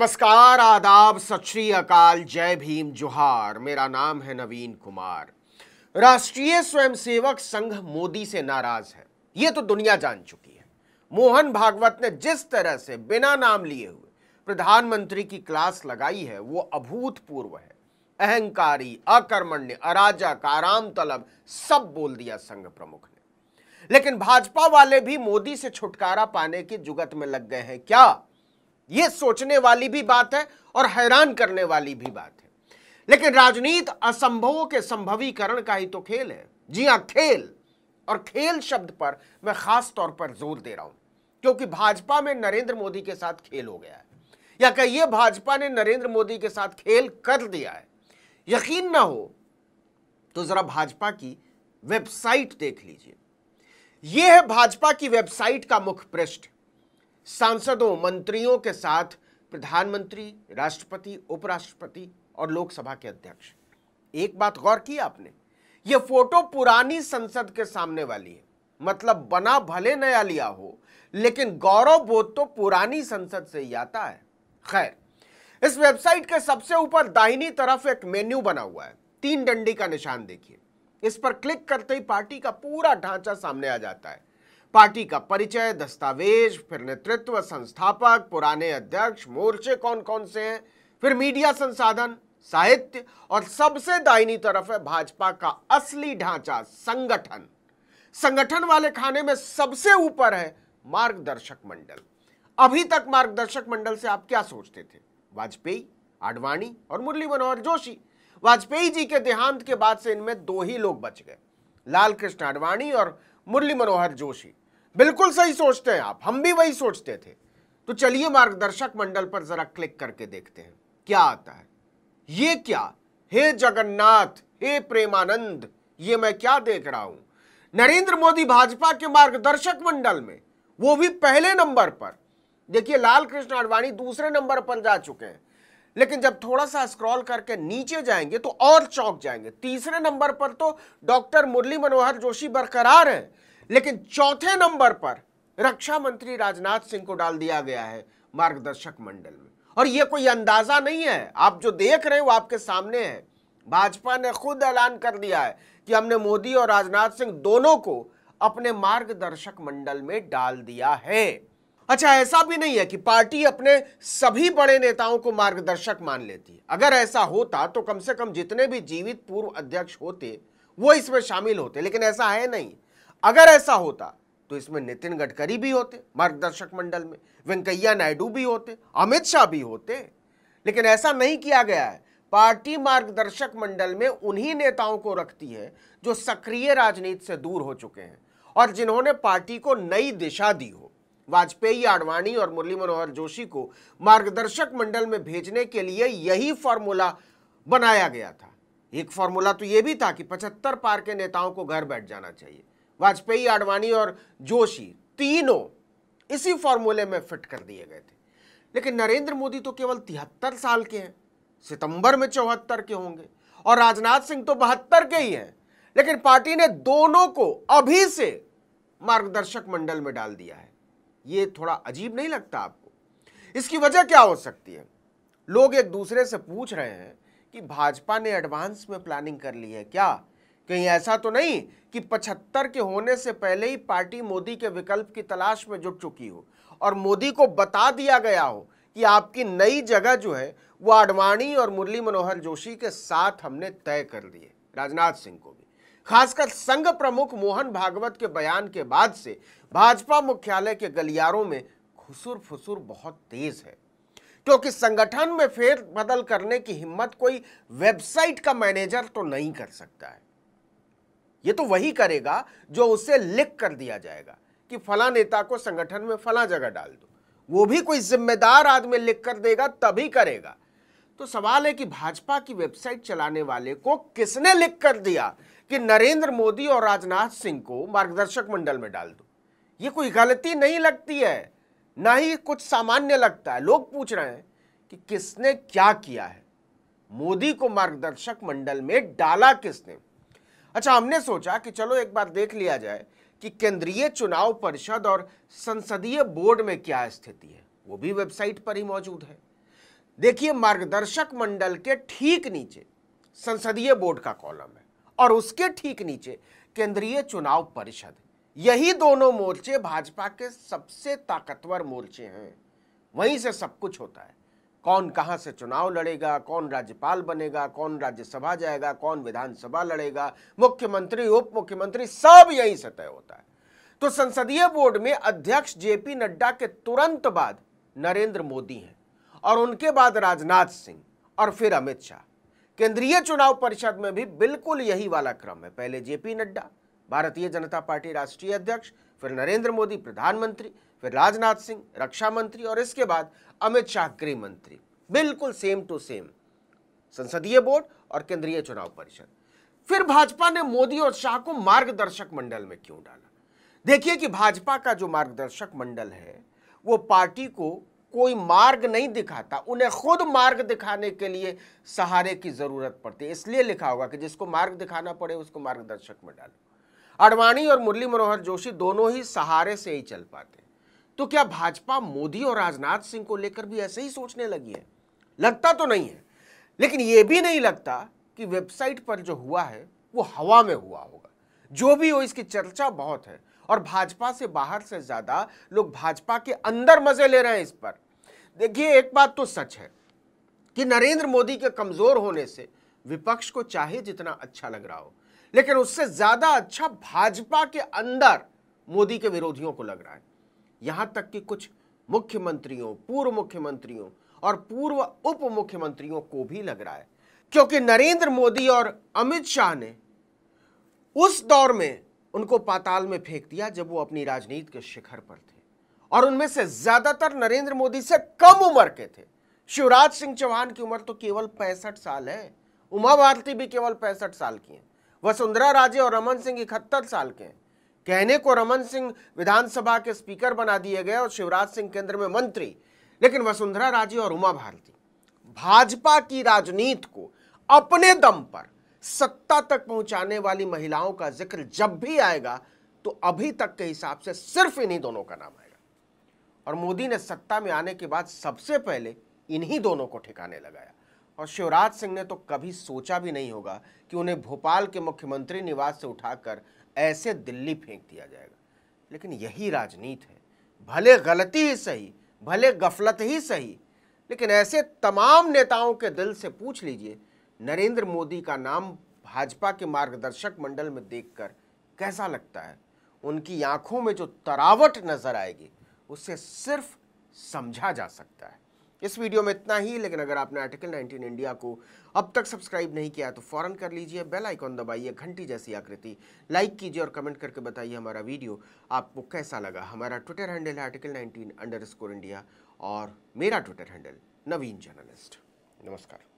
नमस्कार आदाब सत श्री अकाल जय भीम जोहार मेरा नाम है नवीन कुमार राष्ट्रीय स्वयंसेवक संघ मोदी से नाराज है ये तो दुनिया जान चुकी है मोहन भागवत ने जिस तरह से बिना नाम लिए हुए प्रधानमंत्री की क्लास लगाई है वो अभूतपूर्व है अहंकारी अकर्मण्य अराजक आराम तलब सब बोल दिया संघ प्रमुख ने लेकिन भाजपा वाले भी मोदी से छुटकारा पाने की जुगत में लग गए हैं क्या ये सोचने वाली भी बात है और हैरान करने वाली भी बात है लेकिन राजनीत असंभवों के संभवीकरण का ही तो खेल है जी हां खेल और खेल शब्द पर मैं खास तौर पर जोर दे रहा हूं क्योंकि भाजपा में नरेंद्र मोदी के साथ खेल हो गया है या कहिए भाजपा ने नरेंद्र मोदी के साथ खेल कर दिया है यकीन ना हो तो जरा भाजपा की वेबसाइट देख लीजिए यह है भाजपा की वेबसाइट का मुख्य पृष्ठ सांसदों मंत्रियों के साथ प्रधानमंत्री राष्ट्रपति उपराष्ट्रपति और लोकसभा के अध्यक्ष एक बात गौर की आपने ये फोटो पुरानी संसद के सामने वाली है मतलब बना भले नया लिया हो लेकिन गौरव बोध तो पुरानी संसद से ही आता है खैर इस वेबसाइट के सबसे ऊपर दाहिनी तरफ एक मेन्यू बना हुआ है तीन डंडी का निशान देखिए इस पर क्लिक करते ही पार्टी का पूरा ढांचा सामने आ जाता है पार्टी का परिचय दस्तावेज फिर नेतृत्व संस्थापक पुराने अध्यक्ष मोर्चे कौन कौन से हैं फिर मीडिया संसाधन साहित्य और सबसे दाहिनी तरफ है भाजपा का असली ढांचा संगठन संगठन वाले खाने में सबसे ऊपर है मार्गदर्शक मंडल अभी तक मार्गदर्शक मंडल से आप क्या सोचते थे वाजपेयी आडवाणी और मुरली मनोहर जोशी वाजपेयी जी के देहांत के बाद से इनमें दो ही लोग बच गए लाल कृष्ण आडवाणी और मुरली मनोहर जोशी बिल्कुल सही सोचते हैं आप हम भी वही सोचते थे तो चलिए मार्गदर्शक मंडल पर जरा क्लिक करके देखते हैं क्या आता है ये क्या हे जगन्नाथ हे प्रेमानंद ये मैं क्या देख रहा हूं नरेंद्र मोदी भाजपा के मार्गदर्शक मंडल में वो भी पहले नंबर पर देखिए लाल कृष्ण आडवाणी दूसरे नंबर पर जा चुके हैं लेकिन जब थोड़ा सा स्क्रॉल करके नीचे जाएंगे तो और चौक जाएंगे तीसरे नंबर पर तो डॉक्टर मुरली मनोहर जोशी बरकरार हैं लेकिन चौथे नंबर पर रक्षा मंत्री राजनाथ सिंह को डाल दिया गया है मार्गदर्शक मंडल में और यह कोई अंदाजा नहीं है आप जो देख रहे हो आपके सामने है भाजपा ने खुद ऐलान कर दिया है कि हमने मोदी और राजनाथ सिंह दोनों को अपने मार्गदर्शक मंडल में डाल दिया है अच्छा ऐसा भी नहीं है कि पार्टी अपने सभी बड़े नेताओं को मार्गदर्शक मान लेती है अगर ऐसा होता तो कम से कम जितने भी जीवित पूर्व अध्यक्ष होते वो इसमें शामिल होते लेकिन ऐसा है नहीं अगर ऐसा होता तो इसमें नितिन गडकरी भी होते मार्गदर्शक मंडल में वेंकैया नायडू भी होते अमित शाह भी होते लेकिन ऐसा नहीं किया गया है पार्टी मार्गदर्शक मंडल में उन्हीं नेताओं को रखती है जो सक्रिय राजनीति से दूर हो चुके हैं और जिन्होंने पार्टी को नई दिशा दी हो वाजपेयी आडवाणी और मुरली मनोहर जोशी को मार्गदर्शक मंडल में भेजने के लिए यही फॉर्मूला बनाया गया था एक फॉर्मूला तो यह भी था कि 75 पार के नेताओं को घर बैठ जाना चाहिए वाजपेयी आडवाणी और जोशी तीनों इसी फॉर्मूले में फिट कर दिए गए थे लेकिन नरेंद्र मोदी तो केवल तिहत्तर साल के हैं सितंबर में चौहत्तर के होंगे और राजनाथ सिंह तो बहत्तर के ही हैं लेकिन पार्टी ने दोनों को अभी से मार्गदर्शक मंडल में डाल दिया है ये थोड़ा अजीब नहीं लगता आपको इसकी वजह क्या हो सकती है लोग एक दूसरे से पूछ रहे हैं कि भाजपा ने एडवांस में प्लानिंग कर ली है क्या कहीं ऐसा तो नहीं कि 75 के होने से पहले ही पार्टी मोदी के विकल्प की तलाश में जुट चुकी हो और मोदी को बता दिया गया हो कि आपकी नई जगह जो है वो आडवाणी और मुरली मनोहर जोशी के साथ हमने तय कर दिए राजनाथ सिंह को भी खासकर संघ प्रमुख मोहन भागवत के बयान के बाद से भाजपा मुख्यालय के गलियारों में खुसुर फुसुर बहुत तेज है क्योंकि संगठन में फेर बदल करने की हिम्मत कोई वेबसाइट का मैनेजर तो नहीं कर सकता है ये तो वही करेगा जो उसे लिख कर दिया जाएगा कि फला नेता को संगठन में फला जगह डाल दो वो भी कोई जिम्मेदार आदमी लिख कर देगा तभी करेगा तो सवाल है कि भाजपा की वेबसाइट चलाने वाले को किसने लिख कर दिया कि नरेंद्र मोदी और राजनाथ सिंह को मार्गदर्शक मंडल में डाल दो ये कोई गलती नहीं लगती है ना ही कुछ सामान्य लगता है लोग पूछ रहे हैं कि किसने क्या किया है मोदी को मार्गदर्शक मंडल में डाला किसने अच्छा हमने सोचा कि चलो एक बार देख लिया जाए कि केंद्रीय चुनाव परिषद और संसदीय बोर्ड में क्या स्थिति है वो भी वेबसाइट पर ही मौजूद है देखिए मार्गदर्शक मंडल के ठीक नीचे संसदीय बोर्ड का कॉलम है और उसके ठीक नीचे केंद्रीय चुनाव परिषद यही दोनों मोर्चे भाजपा के सबसे ताकतवर मोर्चे हैं वहीं से सब कुछ होता है कौन कहाँ से चुनाव लड़ेगा कौन राज्यपाल बनेगा कौन राज्यसभा जाएगा कौन विधानसभा लड़ेगा मुख्यमंत्री उप मुख्यमंत्री सब यही से तय होता है तो संसदीय बोर्ड में अध्यक्ष जेपी नड्डा के तुरंत बाद नरेंद्र मोदी हैं और उनके बाद राजनाथ सिंह और फिर अमित शाह केंद्रीय चुनाव परिषद में भी बिल्कुल यही वाला क्रम है पहले जेपी नड्डा भारतीय जनता पार्टी राष्ट्रीय अध्यक्ष फिर नरेंद्र मोदी प्रधानमंत्री फिर राजनाथ सिंह रक्षा मंत्री और इसके बाद अमित शाह गृह मंत्री बिल्कुल सेम टू सेम संसदीय बोर्ड और केंद्रीय चुनाव परिषद फिर भाजपा ने मोदी और शाह को मार्गदर्शक मंडल में क्यों डाला देखिए कि भाजपा का जो मार्गदर्शक मंडल है वो पार्टी को कोई मार्ग नहीं दिखाता उन्हें खुद मार्ग दिखाने के लिए सहारे की ज़रूरत पड़ती है इसलिए लिखा होगा कि जिसको मार्ग दिखाना पड़े उसको मार्गदर्शक में डालो अडवाणी और मुरली मनोहर जोशी दोनों ही सहारे से ही चल पाते तो क्या भाजपा मोदी और राजनाथ सिंह को लेकर भी ऐसे ही सोचने लगी है लगता तो नहीं है लेकिन यह भी नहीं लगता कि वेबसाइट पर जो हुआ है वो हवा में हुआ होगा जो भी हो इसकी चर्चा बहुत है और भाजपा से बाहर से ज़्यादा लोग भाजपा के अंदर मज़े ले रहे हैं इस पर देखिए एक बात तो सच है कि नरेंद्र मोदी के कमज़ोर होने से विपक्ष को चाहे जितना अच्छा लग रहा हो लेकिन उससे ज़्यादा अच्छा भाजपा के अंदर मोदी के विरोधियों को लग रहा है यहाँ तक कि कुछ मुख्यमंत्रियों पूर्व मुख्यमंत्रियों और पूर्व उप मुख्यमंत्रियों को भी लग रहा है क्योंकि नरेंद्र मोदी और अमित शाह ने उस दौर में उनको पाताल में फेंक दिया जब वो अपनी राजनीति के शिखर पर थे और उनमें से ज्यादातर नरेंद्र मोदी से कम उम्र के थे शिवराज सिंह चौहान की उम्र तो केवल पैंसठ साल है उमा भारती भी केवल पैंसठ साल की है वसुंधरा राजे और रमन सिंह इकहत्तर साल के हैं कहने को रमन सिंह विधानसभा के स्पीकर बना दिए गए और शिवराज सिंह केंद्र में मंत्री लेकिन वसुंधरा राजे और उमा भारती भाजपा की राजनीति को अपने दम पर सत्ता तक पहुंचाने वाली महिलाओं का जिक्र जब भी आएगा तो अभी तक के हिसाब से सिर्फ इन्हीं दोनों का नाम आएगा और मोदी ने सत्ता में आने के बाद सबसे पहले इन्हीं दोनों को ठिकाने लगाया और शिवराज सिंह ने तो कभी सोचा भी नहीं होगा कि उन्हें भोपाल के मुख्यमंत्री निवास से उठाकर ऐसे दिल्ली फेंक दिया जाएगा लेकिन यही राजनीति है भले गलती ही सही भले गफलत ही सही लेकिन ऐसे तमाम नेताओं के दिल से पूछ लीजिए नरेंद्र मोदी का नाम भाजपा के मार्गदर्शक मंडल में देखकर कैसा लगता है उनकी आंखों में जो तरावट नजर आएगी उसे सिर्फ समझा जा सकता है इस वीडियो में इतना ही लेकिन अगर आपने आर्टिकल 19 इंडिया को अब तक सब्सक्राइब नहीं किया तो फौरन कर लीजिए बेल आइकॉन दबाइए घंटी जैसी आकृति लाइक कीजिए और कमेंट करके बताइए हमारा वीडियो आपको कैसा लगा हमारा ट्विटर हैंडल है आर्टिकल नाइनटीन इंडिया और मेरा ट्विटर हैंडल नवीन जर्नलिस्ट नमस्कार